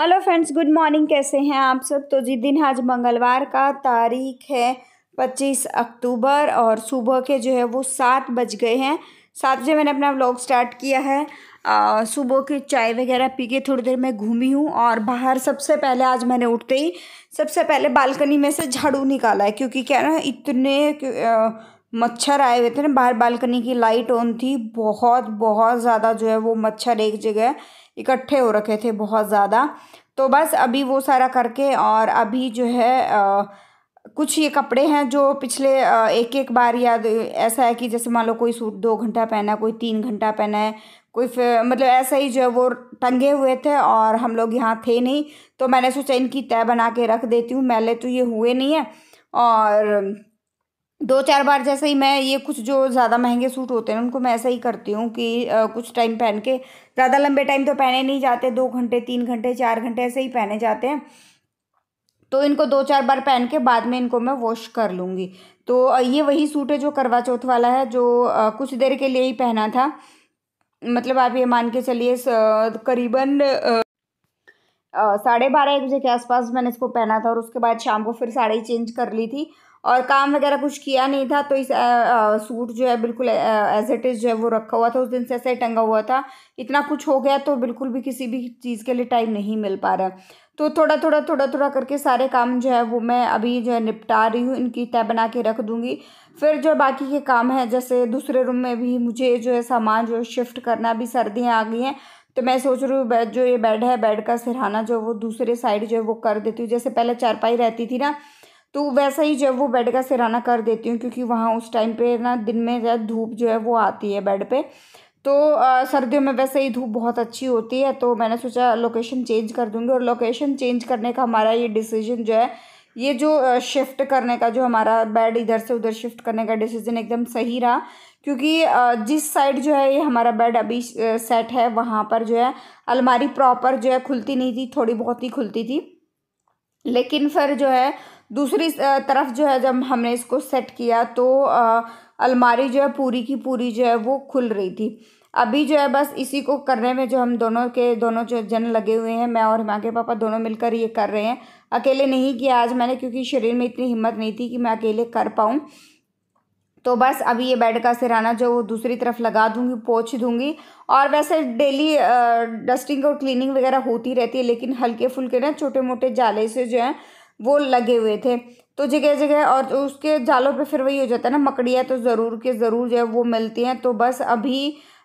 hello friends good morning कैसे हैं आप सब तो जी दिन आज मंगलवार का तारीख है पच्चीस अक्टूबर और सुबह के जो है वो सात बज गए हैं सात बजे मैंने अपना व्लॉग स्टार्ट किया है सुबह की चाय वगैरह पी के थोड़ी देर में घूमी हूँ और बाहर सबसे पहले आज मैंने उठते ही सबसे पहले बालकनी में से झाड़ू निकाला है क्योंकि क्या ना इतने मच्छर आए हुए थे ना बाहर बालकनी की लाइट ऑन थी बहुत बहुत ज़्यादा जो है वो मच्छर एक जगह इकट्ठे हो रखे थे बहुत ज़्यादा तो बस अभी वो सारा करके और अभी जो है आ, कुछ ये कपड़े हैं जो पिछले एक एक बार या ऐसा है कि जैसे मान लो कोई सूट दो घंटा पहना कोई तीन घंटा पहना है कोई मतलब ऐसा ही जो है वो टंगे हुए थे और हम लोग यहाँ थे नहीं तो मैंने सोचा इनकी तय बना के रख देती हूँ मैले तो ये हुए नहीं है और दो चार बार जैसे ही मैं ये कुछ जो ज़्यादा महंगे सूट होते हैं उनको मैं ऐसा ही करती हूँ कि आ, कुछ टाइम पहन के ज़्यादा लंबे टाइम तो पहने नहीं जाते दो घंटे तीन घंटे चार घंटे ऐसे ही पहने जाते हैं तो इनको दो चार बार पहन के बाद में इनको मैं वॉश कर लूँगी तो ये वही सूट है जो करवा चौथ वाला है जो आ, कुछ देर के लिए ही पहना था मतलब आप ये मान के चलिए करीबन साढ़े बारह एक बजे के आसपास मैंने इसको पहना था और उसके बाद शाम को फिर साड़ी चेंज कर ली थी और काम वगैरह कुछ किया नहीं था तो इस आ, आ, सूट जो है बिल्कुल एज इट इज़ जो है वो रखा हुआ था उस दिन से ऐसे टंगा हुआ था इतना कुछ हो गया तो बिल्कुल भी किसी भी चीज़ के लिए टाइम नहीं मिल पा रहा तो थोड़ा थोड़ा थोड़ा थोड़ा करके सारे काम जो है वो मैं अभी जो है निपटा रही हूँ इनकी तय बना के रख दूँगी फिर जो बाकी के काम है जैसे दूसरे रूम में भी मुझे जो है सामान जो है शिफ्ट करना अभी सर्दियाँ आ गई हैं तो मैं सोच रही हूँ जो ये बेड है बेड का सिरहाना जो वो दूसरे साइड जो है वो कर देती हूँ जैसे पहले चारपाई रहती थी ना तो वैसा ही जो है वो बेड का सिराना कर देती हूँ क्योंकि वहाँ उस टाइम पे ना दिन में जो धूप जो है वो आती है बेड पे तो सर्दियों में वैसे ही धूप बहुत अच्छी होती है तो मैंने सोचा लोकेशन चेंज कर दूँगी और लोकेशन चेंज करने का हमारा ये डिसीजन जो है ये जो शिफ्ट करने का जो हमारा बेड इधर से उधर शिफ्ट करने का डिसीजन एकदम सही रहा क्योंकि जिस साइड जो है ये हमारा बेड अभी सेट है वहाँ पर जो है अलमारी प्रॉपर जो है खुलती नहीं थी थोड़ी बहुत ही खुलती थी लेकिन फिर जो है दूसरी तरफ जो है जब हमने इसको सेट किया तो अलमारी जो है पूरी की पूरी जो है वो खुल रही थी अभी जो है बस इसी को करने में जो हम दोनों के दोनों जो जन लगे हुए हैं मैं और हिमा के पापा दोनों मिलकर ये कर रहे हैं अकेले नहीं किया आज मैंने क्योंकि शरीर में इतनी हिम्मत नहीं थी कि मैं अकेले कर पाऊँ तो बस अभी ये बेड का सिराना जो वो दूसरी तरफ लगा दूंगी पोछ दूंगी और वैसे डेली डस्टिंग और क्लीनिंग वगैरह होती रहती है लेकिन हल्के फुल्के ना छोटे मोटे जाले से जो है वो लगे हुए थे तो जगह जगह और उसके जालों पे फिर वही हो जाता है ना मकड़ियाँ तो ज़रूर के ज़रूर जो है वो मिलती हैं तो बस अभी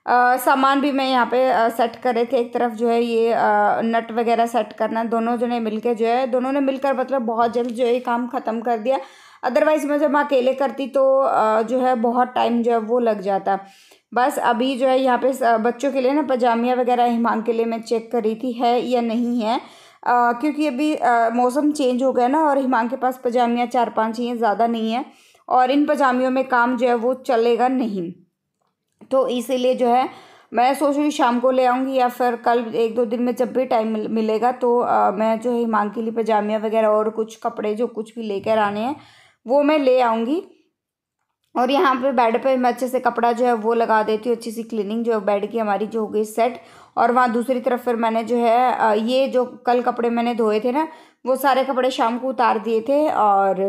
सामान भी मैं यहाँ पे आ, सेट करे थे एक तरफ जो है ये आ, नट वगैरह सेट करना दोनों जने मिलके जो है दोनों ने मिलकर मतलब बहुत जल्द जो है काम ख़त्म कर दिया अदरवाइज़ मैं जब अकेले करती तो आ, जो है बहुत टाइम जो है वो लग जाता बस अभी जो है यहाँ पे बच्चों के लिए ना पजामिया वगैरह हिमांग के लिए मैं चेक करी थी है या नहीं है आ, क्योंकि अभी मौसम चेंज हो गया ना और हिमांग के पास पजामियाँ चार पाँच ही हैं ज़्यादा नहीं है और इन पजामियों में काम जो है वो चलेगा नहीं तो इसीलिए जो है मैं सोच रही शाम को ले आऊँगी या फिर कल एक दो दिन में जब भी टाइम मिलेगा तो आ, मैं जो है हिमांग के लिए पजामियाँ वगैरह और कुछ कपड़े जो कुछ भी लेकर आने हैं वो मैं ले आऊँगी और यहाँ पे बेड पे मैं अच्छे से कपड़ा जो है वो लगा देती हूँ अच्छी सी क्लीनिंग जो है बेड की हमारी जो हो गई सेट और वहाँ दूसरी तरफ फिर मैंने जो है ये जो कल कपड़े मैंने धोए थे ना वो सारे कपड़े शाम को उतार दिए थे और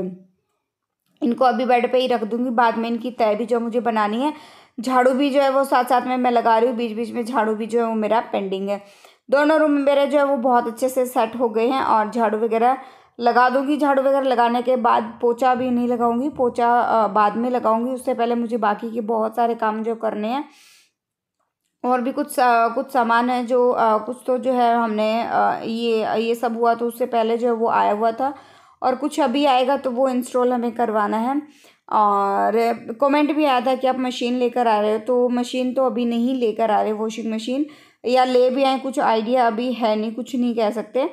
इनको अभी बेड पे ही रख दूँगी बाद में इनकी तय भी जो मुझे बनानी है झाड़ू भी जो है वो साथ साथ में मैं लगा रही हूँ बीच बीच में झाड़ू भी जो है वो मेरा पेंडिंग है दोनों रूम मेरे जो है वो बहुत अच्छे से सेट हो गए हैं और झाड़ू वगैरह लगा दूंगी झाड़ू वगैरह लगाने के बाद पोछा भी नहीं लगाऊंगी पोछा बाद में लगाऊंगी उससे पहले मुझे बाकी के बहुत सारे काम जो करने हैं और भी कुछ आ, कुछ सामान है जो आ, कुछ तो जो है हमने आ, ये ये सब हुआ तो उससे पहले जो है वो आया हुआ था और कुछ अभी आएगा तो वो इंस्टॉल हमें करवाना है और कमेंट भी आया था कि आप मशीन लेकर आ रहे हो तो मशीन तो अभी नहीं लेकर आ रहे वॉशिंग मशीन या ले भी आए कुछ आइडिया अभी है नहीं कुछ नहीं कह सकते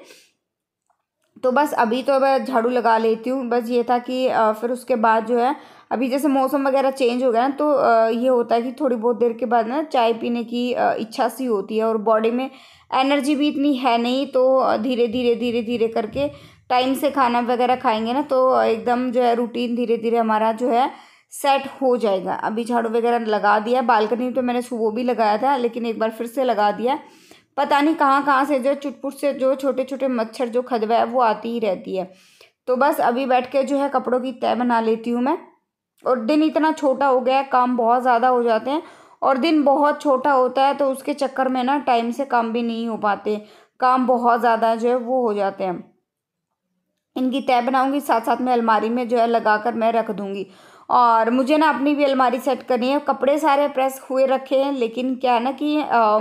तो बस अभी तो मैं झाड़ू लगा लेती हूँ बस ये था कि फिर उसके बाद जो है अभी जैसे मौसम वगैरह चेंज हो गया ना तो ये होता है कि थोड़ी बहुत देर के बाद ना चाय पीने की इच्छा सी होती है और बॉडी में एनर्जी भी इतनी है नहीं तो धीरे धीरे धीरे धीरे करके टाइम से खाना वगैरह खाएंगे ना तो एकदम जो है रूटीन धीरे धीरे हमारा जो है सेट हो जाएगा अभी झाड़ू वगैरह लगा दिया बालकनी तो मैंने सुबह भी लगाया था लेकिन एक बार फिर से लगा दिया पता नहीं कहाँ कहाँ से जो चुटपुट से जो छोटे छोटे मच्छर जो खदवा है वो आती ही रहती है तो बस अभी बैठ के जो है कपड़ों की तय बना लेती हूँ मैं और दिन इतना छोटा हो गया है काम बहुत ज़्यादा हो जाते हैं और दिन बहुत छोटा होता है तो उसके चक्कर में ना टाइम से काम भी नहीं हो पाते काम बहुत ज़्यादा जो है वो हो जाते हैं इनकी तय बनाऊंगी साथ साथ में अलमारी में जो है लगा कर मैं रख दूँगी और मुझे ना अपनी भी अलमारी सेट करनी है कपड़े सारे प्रेस हुए रखे हैं लेकिन क्या है ना कि आ,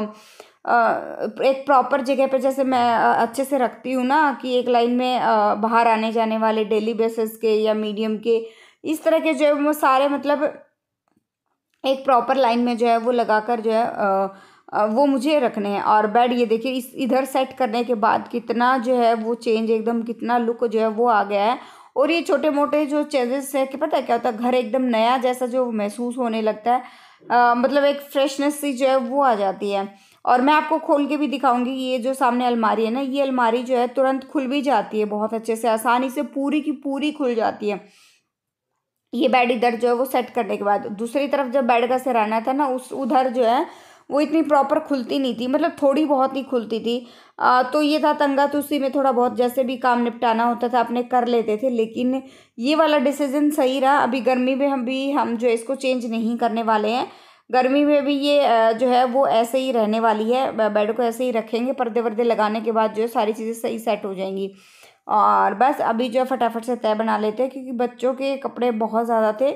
एक प्रॉपर जगह पर जैसे मैं अच्छे से रखती हूँ ना कि एक लाइन में बाहर आने जाने वाले डेली बेसिस के या मीडियम के इस तरह के जो है वो सारे मतलब एक प्रॉपर लाइन में जो है वो लगाकर जो है वो मुझे रखने हैं और बेड ये देखिए इस इधर सेट करने के बाद कितना जो है वो चेंज एकदम कितना लुक जो है वो आ गया है और ये छोटे मोटे जो चेंजेस है कि पता है क्या होता है घर एकदम नया जैसा जो महसूस होने लगता है आ, मतलब एक फ्रेशनेस सी जो है वो आ जाती है और मैं आपको खोल के भी दिखाऊंगी ये जो सामने अलमारी है ना ये अलमारी जो है तुरंत खुल भी जाती है बहुत अच्छे से आसानी से पूरी की पूरी खुल जाती है ये बेड इधर जो है वो सेट करने के बाद दूसरी तरफ जब बेड का सिराना था ना उस उधर जो है वो इतनी प्रॉपर खुलती नहीं थी मतलब थोड़ी बहुत ही खुलती थी आ, तो ये था तंगा तो उसी में थोड़ा बहुत जैसे भी काम निपटाना होता था अपने कर लेते थे लेकिन ये वाला डिसीजन सही रहा अभी गर्मी में हम भी हम जो है इसको चेंज नहीं करने वाले हैं गर्मी में भी ये जो है वो ऐसे ही रहने वाली है बेड को ऐसे ही रखेंगे पर्दे वर्दे लगाने के बाद जो है सारी चीज़ें सही सेट हो जाएंगी और बस अभी जो है फटाफट से तय बना लेते हैं क्योंकि बच्चों के कपड़े बहुत ज़्यादा थे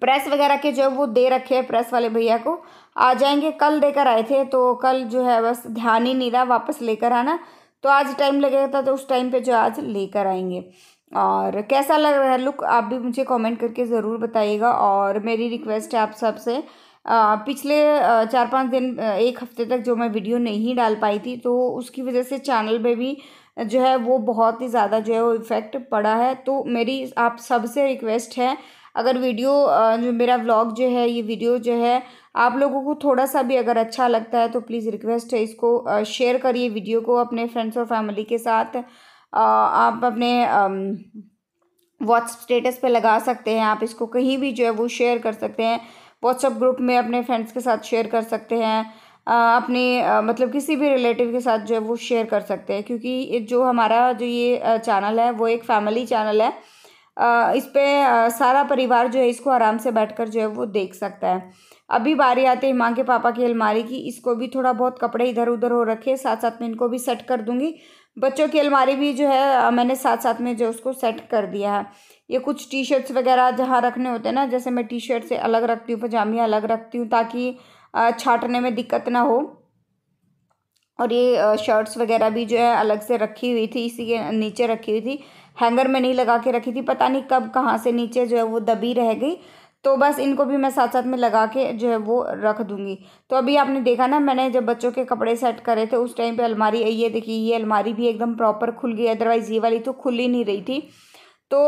प्रेस वगैरह के जो है वो दे रखे हैं प्रेस वाले भैया को आ जाएंगे कल देकर आए थे तो कल जो है बस ध्यान ही नहीं रहा वापस लेकर आना तो आज टाइम लगेगा था तो उस टाइम पे जो आज लेकर आएंगे और कैसा लग रहा है लुक आप भी मुझे कमेंट करके ज़रूर बताइएगा और मेरी रिक्वेस्ट है आप सबसे पिछले चार पांच दिन एक हफ्ते तक जो मैं वीडियो नहीं डाल पाई थी तो उसकी वजह से चैनल पे भी जो है वो बहुत ही ज़्यादा जो है वो इफ़ेक्ट पड़ा है तो मेरी आप सबसे रिक्वेस्ट है अगर वीडियो जो मेरा व्लॉग जो है ये वीडियो जो है आप लोगों को थोड़ा सा भी अगर अच्छा लगता है तो प्लीज़ रिक्वेस्ट है इसको शेयर करिए वीडियो को अपने फ्रेंड्स और फैमिली के साथ आप अपने व्हाट्सअप स्टेटस पे लगा सकते हैं आप इसको कहीं भी जो है वो शेयर कर सकते हैं व्हाट्सअप ग्रुप में अपने फ्रेंड्स के साथ शेयर कर सकते हैं अपने मतलब किसी भी रिलेटिव के साथ जो है वो शेयर कर सकते हैं क्योंकि जो हमारा जो ये चैनल है वो एक फैमिली चैनल है इस पर सारा परिवार जो है इसको आराम से बैठकर जो है वो देख सकता है अभी बारी आती है माँ के पापा की अलमारी की इसको भी थोड़ा बहुत कपड़े इधर उधर हो रखे साथ साथ में इनको भी सेट कर दूँगी बच्चों की अलमारी भी जो है मैंने साथ साथ में जो उसको सेट कर दिया है ये कुछ टी शर्ट्स वगैरह जहाँ रखने होते हैं ना जैसे मैं टी शर्ट से अलग रखती हूँ पजामिया अलग रखती हूँ ताकि छाटने में दिक्कत ना हो और ये शर्ट्स वगैरह भी जो है अलग से रखी हुई थी इसी के नीचे रखी हुई थी हैंगर में नहीं लगा के रखी थी पता नहीं कब कहाँ से नीचे जो है वो दबी रह गई तो बस इनको भी मैं साथ साथ में लगा के जो है वो रख दूँगी तो अभी आपने देखा ना मैंने जब बच्चों के कपड़े सेट करे थे उस टाइम पे अलमारी ये देखिए ये अलमारी भी एकदम प्रॉपर खुल गई अदरवाइज़ ये वाली तो खुल ही नहीं रही थी तो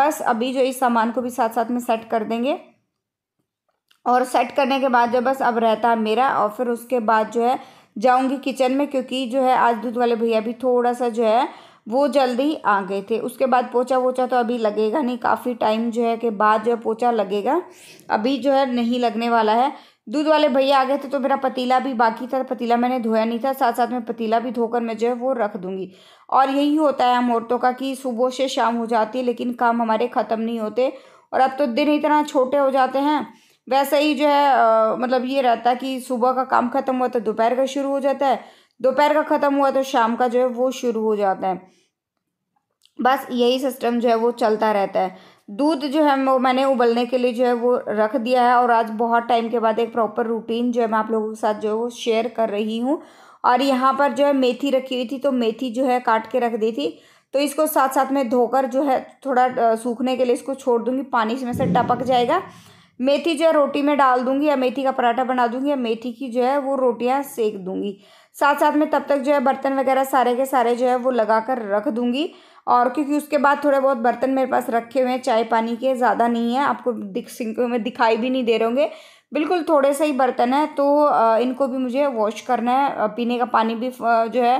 बस अभी जो इस सामान को भी साथ साथ में सेट कर देंगे और सेट करने के बाद जो बस अब रहता है मेरा और फिर उसके बाद जो है जाऊँगी किचन में क्योंकि जो है आज दूध वाले भैया भी थोड़ा सा जो है वो जल्दी आ गए थे उसके बाद पोछा वोचा तो अभी लगेगा नहीं काफ़ी टाइम जो है कि बाद जो है पोछा लगेगा अभी जो है नहीं लगने वाला है दूध वाले भैया आ गए थे तो मेरा पतीला भी बाकी था पतीला मैंने धोया नहीं था साथ साथ में पतीला भी धोकर मैं जो है वो रख दूंगी और यही होता है हम औरतों का कि सुबह से शाम हो जाती है लेकिन काम हमारे ख़त्म नहीं होते और अब तो दिन इतना छोटे हो जाते हैं वैसे ही जो है आ, मतलब ये रहता है कि सुबह का काम ख़त्म हुआ तो दोपहर का शुरू हो जाता है दोपहर का ख़त्म हुआ तो शाम का जो है वो शुरू हो जाता है बस यही सिस्टम जो है वो चलता रहता है दूध जो है वो मैंने उबलने के लिए जो है वो रख दिया है और आज बहुत टाइम के बाद एक प्रॉपर रूटीन जो है मैं आप लोगों के साथ जो है वो शेयर कर रही हूँ और यहाँ पर जो है मेथी रखी हुई थी तो मेथी जो है काट के रख दी थी तो इसको साथ साथ में धोकर जो है थोड़ा सूखने के लिए इसको छोड़ दूँगी पानी इसमें से टपक जाएगा मेथी जो है रोटी में डाल दूंगी या मेथी का पराठा बना दूंगी या मेथी की जो है वो रोटियां सेक दूंगी साथ साथ में तब तक जो है बर्तन वगैरह सारे के सारे जो है वो लगा कर रख दूंगी और क्योंकि उसके बाद थोड़े बहुत बर्तन मेरे पास रखे हुए हैं चाय पानी के ज़्यादा नहीं है आपको दिख सिंक में दिखाई भी नहीं दे रहे होंगे बिल्कुल थोड़े से ही बर्तन है तो इनको भी मुझे वॉश करना है पीने का पानी भी जो है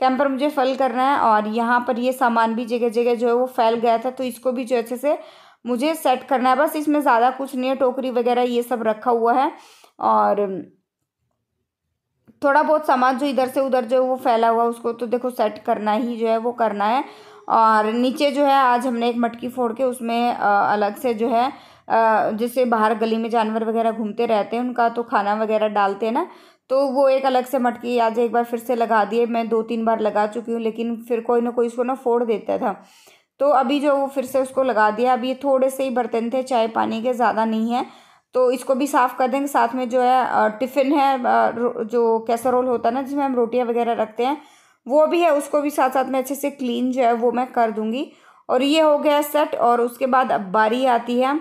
कैंपर मुझे फल करना है और यहाँ पर ये सामान भी जगह जगह जो है वो फैल गया था तो इसको भी जो अच्छे से मुझे सेट करना है बस इसमें ज़्यादा कुछ नहीं है टोकरी वगैरह ये सब रखा हुआ है और थोड़ा बहुत सामान जो इधर से उधर जो वो फैला हुआ उसको तो देखो सेट करना ही जो है वो करना है और नीचे जो है आज हमने एक मटकी फोड़ के उसमें अलग से जो है जैसे बाहर गली में जानवर वगैरह घूमते रहते हैं उनका तो खाना वगैरह डालते हैं ना तो वो एक अलग से मटकी आज एक बार फिर से लगा दिए मैं दो तीन बार लगा चुकी हूँ लेकिन फिर कोई ना कोई इसको ना फोड़ देता था तो अभी जो वो फिर से उसको लगा दिया अभी थोड़े से ही बर्तन थे चाय पानी के ज़्यादा नहीं है तो इसको भी साफ़ कर देंगे साथ में जो है टिफ़िन है जो कैसरोल होता है ना जिसमें हम रोटियाँ वगैरह रखते हैं वो भी है उसको भी साथ साथ में अच्छे से क्लीन जो है वो मैं कर दूँगी और ये हो गया सेट और उसके बाद अब बारी आती है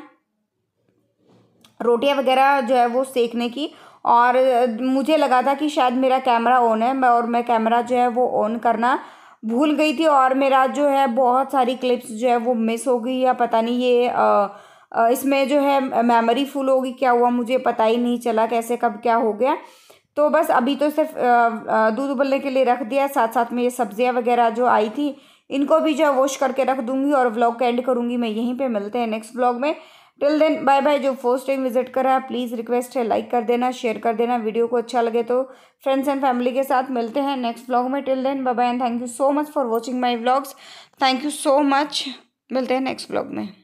रोटियाँ वगैरह जो है वो सेकने की और मुझे लगा था कि शायद मेरा कैमरा ऑन है मैं और मैं कैमरा जो है वो ऑन करना भूल गई थी और मेरा जो है बहुत सारी क्लिप्स जो है वो मिस हो गई या पता नहीं ये आ, आ, इसमें जो है मेमोरी फुल होगी क्या हुआ मुझे पता ही नहीं चला कैसे कब क्या हो गया तो बस अभी तो सिर्फ दूध उबलने के लिए रख दिया साथ साथ में ये सब्जियाँ वगैरह जो आई थी इनको भी जो है वॉश करके रख दूंगी और व्लॉग का एंड करूँगी मैं यहीं पे मिलते हैं नेक्स्ट व्लॉग में टिल देन बाय बाय जो फर्स्ट टाइम विजिट करा प्लीज़ रिक्वेस्ट है लाइक कर देना शेयर कर देना वीडियो को अच्छा लगे तो फ्रेंड्स एंड फैमिली के साथ मिलते हैं नेक्स्ट व्लॉग में till then bye bye and thank you so much for watching my vlogs thank you so much मिलते हैं नेक्स्ट व्लॉग में